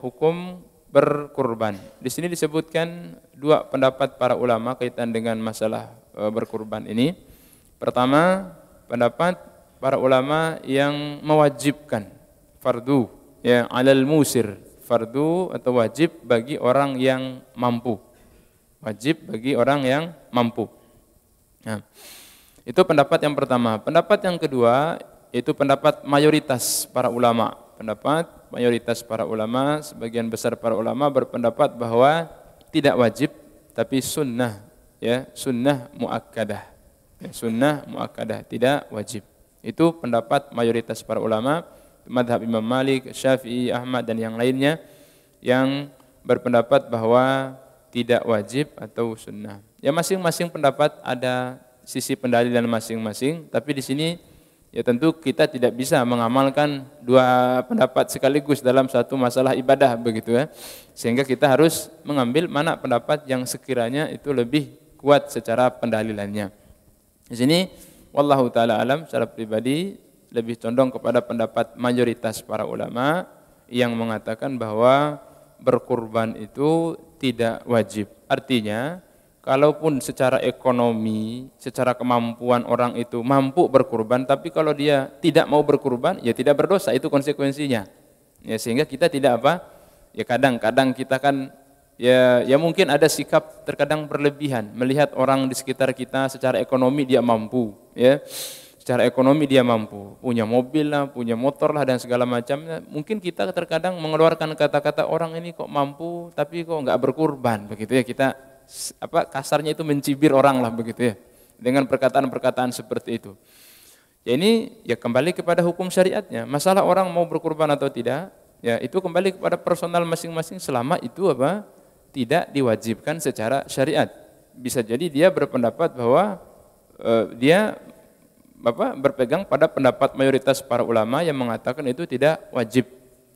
hukum berkurban. Di sini disebutkan dua pendapat para ulama kaitan dengan masalah e, berkurban ini. Pertama, pendapat para ulama yang mewajibkan fardu ya alal musir, fardu atau wajib bagi orang yang mampu. Wajib bagi orang yang mampu. Nah, itu pendapat yang pertama. Pendapat yang kedua itu pendapat mayoritas para ulama. Pendapat mayoritas para ulama, sebagian besar para ulama berpendapat bahwa tidak wajib tapi sunnah ya, sunnah muakkadah. Ya, sunnah muakkadah tidak wajib. Itu pendapat mayoritas para ulama, madhab Imam Malik, Syafi'i, Ahmad dan yang lainnya yang berpendapat bahwa tidak wajib atau sunnah. Ya masing-masing pendapat ada sisi pendalilan masing-masing, tapi di sini Ya tentu kita tidak bisa mengamalkan dua pendapat sekaligus dalam satu masalah ibadah begitu ya. Sehingga kita harus mengambil mana pendapat yang sekiranya itu lebih kuat secara pendalilannya. Di sini wallahu taala alam secara pribadi lebih condong kepada pendapat mayoritas para ulama yang mengatakan bahwa berkurban itu tidak wajib. Artinya kalaupun secara ekonomi, secara kemampuan orang itu mampu berkurban, tapi kalau dia tidak mau berkurban, ya tidak berdosa, itu konsekuensinya. Ya sehingga kita tidak apa? Ya kadang-kadang kita kan ya ya mungkin ada sikap terkadang berlebihan melihat orang di sekitar kita secara ekonomi dia mampu, ya. Secara ekonomi dia mampu, punya mobil lah, punya motor lah dan segala macamnya. Mungkin kita terkadang mengeluarkan kata-kata orang ini kok mampu tapi kok nggak berkurban begitu ya kita apa kasarnya itu mencibir orang lah begitu ya dengan perkataan-perkataan seperti itu. Ya ini ya kembali kepada hukum syariatnya. Masalah orang mau berkurban atau tidak, ya itu kembali kepada personal masing-masing selama itu apa? tidak diwajibkan secara syariat. Bisa jadi dia berpendapat bahwa e, dia apa berpegang pada pendapat mayoritas para ulama yang mengatakan itu tidak wajib,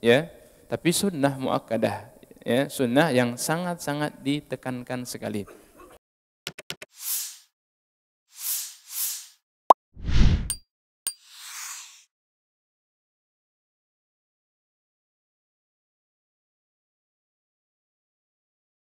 ya. Tapi sunnah muakkadah ya, sunnah yang sangat-sangat ditekankan sekali.